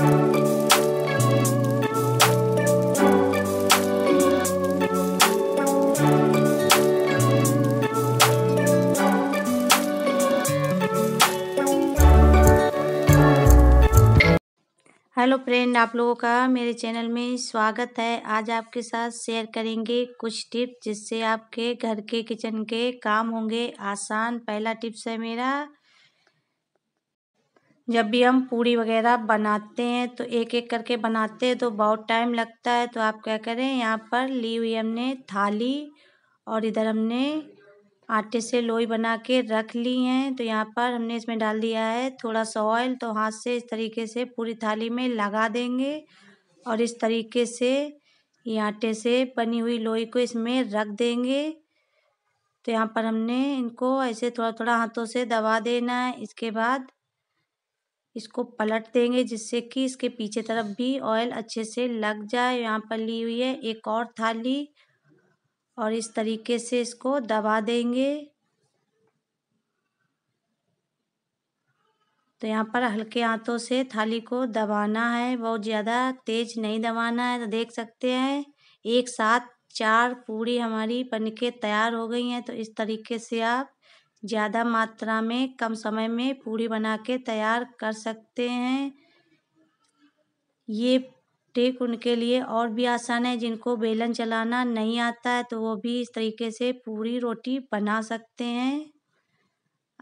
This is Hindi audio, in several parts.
हेलो फ्रेंड आप लोगों का मेरे चैनल में स्वागत है आज आपके साथ शेयर करेंगे कुछ टिप्स जिससे आपके घर के किचन के काम होंगे आसान पहला टिप्स है मेरा जब भी हम पूड़ी वगैरह बनाते हैं तो एक एक करके बनाते हैं तो बहुत टाइम लगता है तो आप क्या करें यहाँ पर ली हुई हमने थाली और इधर हमने आटे से लोई बना के रख ली हैं तो यहाँ पर हमने इसमें डाल दिया है थोड़ा सा ऑयल तो हाथ से इस तरीके से पूरी थाली में लगा देंगे और इस तरीके से ये आटे से बनी हुई लोई को इसमें रख देंगे तो यहाँ पर हमने इनको ऐसे थोड़ा थोड़ा हाथों से दबा देना है इसके बाद इसको पलट देंगे जिससे कि इसके पीछे तरफ भी ऑयल अच्छे से लग जाए यहाँ पर ली हुई है एक और थाली और इस तरीके से इसको दबा देंगे तो यहाँ पर हल्के हाथों से थाली को दबाना है बहुत ज़्यादा तेज नहीं दबाना है तो देख सकते हैं एक साथ चार पूरी हमारी बन के तैयार हो गई हैं तो इस तरीके से आप ज़्यादा मात्रा में कम समय में पूड़ी बना के तैयार कर सकते हैं ये टेक उनके लिए और भी आसान है जिनको बेलन चलाना नहीं आता है तो वो भी इस तरीके से पूरी रोटी बना सकते हैं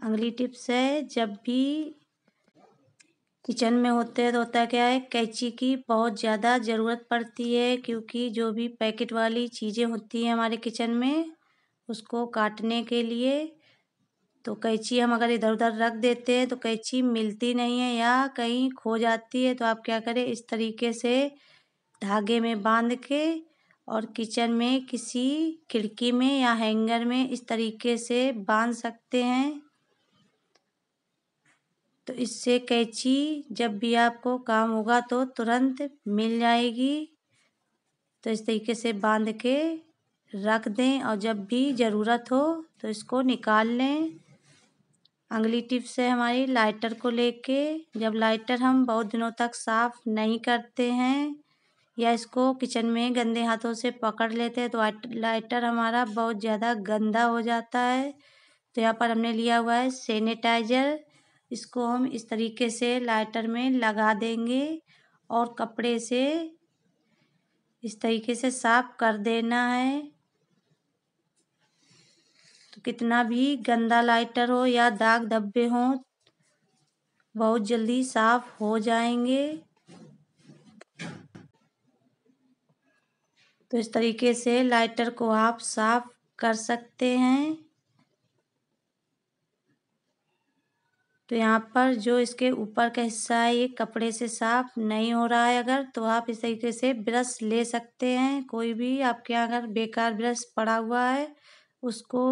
अगली टिप्स है जब भी किचन में होते हैं तो होता क्या है कैची की बहुत ज़्यादा ज़रूरत पड़ती है क्योंकि जो भी पैकेट वाली चीज़ें होती हैं हमारे किचन में उसको काटने के लिए तो कैंची हम अगर इधर उधर रख देते हैं तो कैंची मिलती नहीं है या कहीं खो जाती है तो आप क्या करें इस तरीके से धागे में बांध के और किचन में किसी खिड़की में या हैंगर में इस तरीके से बांध सकते हैं तो इससे कैंची जब भी आपको काम होगा तो तुरंत मिल जाएगी तो इस तरीके से बांध के रख दें और जब भी ज़रूरत हो तो इसको निकाल लें अगली टिप्स है हमारी लाइटर को लेके जब लाइटर हम बहुत दिनों तक साफ़ नहीं करते हैं या इसको किचन में गंदे हाथों से पकड़ लेते हैं तो लाइटर हमारा बहुत ज़्यादा गंदा हो जाता है तो यहाँ पर हमने लिया हुआ है सैनिटाइज़र इसको हम इस तरीके से लाइटर में लगा देंगे और कपड़े से इस तरीके से साफ़ कर देना है कितना भी गंदा लाइटर हो या दाग धब्बे हों बहुत जल्दी साफ हो जाएंगे तो इस तरीके से लाइटर को आप साफ कर सकते हैं तो यहाँ पर जो इसके ऊपर का हिस्सा है ये कपड़े से साफ नहीं हो रहा है अगर तो आप इस तरीके से ब्रश ले सकते हैं कोई भी आपके यहाँ अगर बेकार ब्रश पड़ा हुआ है उसको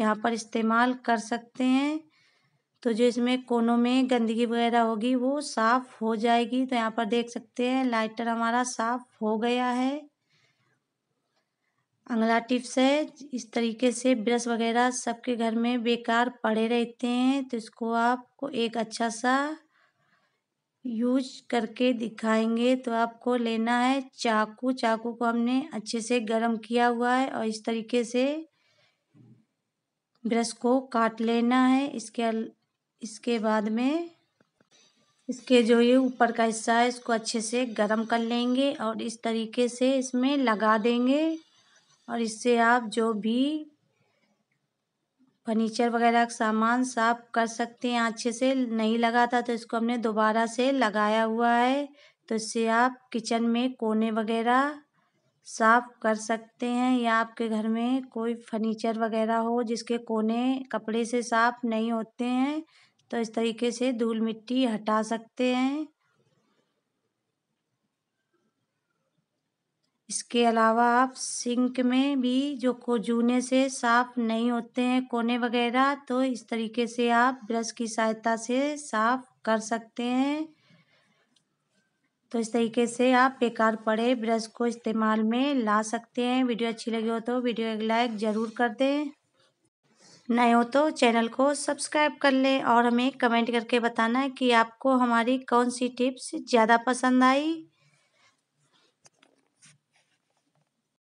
यहाँ पर इस्तेमाल कर सकते हैं तो जो इसमें कोनों में गंदगी वगैरह होगी वो साफ़ हो जाएगी तो यहाँ पर देख सकते हैं लाइटर हमारा साफ़ हो गया है अंगला टिप्स है इस तरीके से ब्रश वगैरह सबके घर में बेकार पड़े रहते हैं तो इसको आपको एक अच्छा सा यूज करके दिखाएंगे तो आपको लेना है चाकू चाकू को हमने अच्छे से गर्म किया हुआ है और इस तरीके से ब्रश को काट लेना है इसके इसके बाद में इसके जो ये ऊपर का हिस्सा है इसको अच्छे से गर्म कर लेंगे और इस तरीके से इसमें लगा देंगे और इससे आप जो भी फर्नीचर वगैरह का सामान साफ कर सकते हैं अच्छे से नहीं लगा था तो इसको हमने दोबारा से लगाया हुआ है तो इससे आप किचन में कोने वगैरह साफ कर सकते हैं या आपके घर में कोई फर्नीचर वगैरह हो जिसके कोने कपड़े से साफ नहीं होते हैं तो इस तरीके से धूल मिट्टी हटा सकते हैं इसके अलावा आप सिंक में भी जो को जूने से साफ नहीं होते हैं कोने वगैरह तो इस तरीके से आप ब्रश की सहायता से साफ कर सकते हैं तो इस तरीके से आप बेकार पड़े ब्रश को इस्तेमाल में ला सकते हैं वीडियो अच्छी लगी हो तो वीडियो एक लाइक ज़रूर कर दें नए हो तो चैनल को सब्सक्राइब कर लें और हमें कमेंट करके बताना कि आपको हमारी कौन सी टिप्स ज़्यादा पसंद आई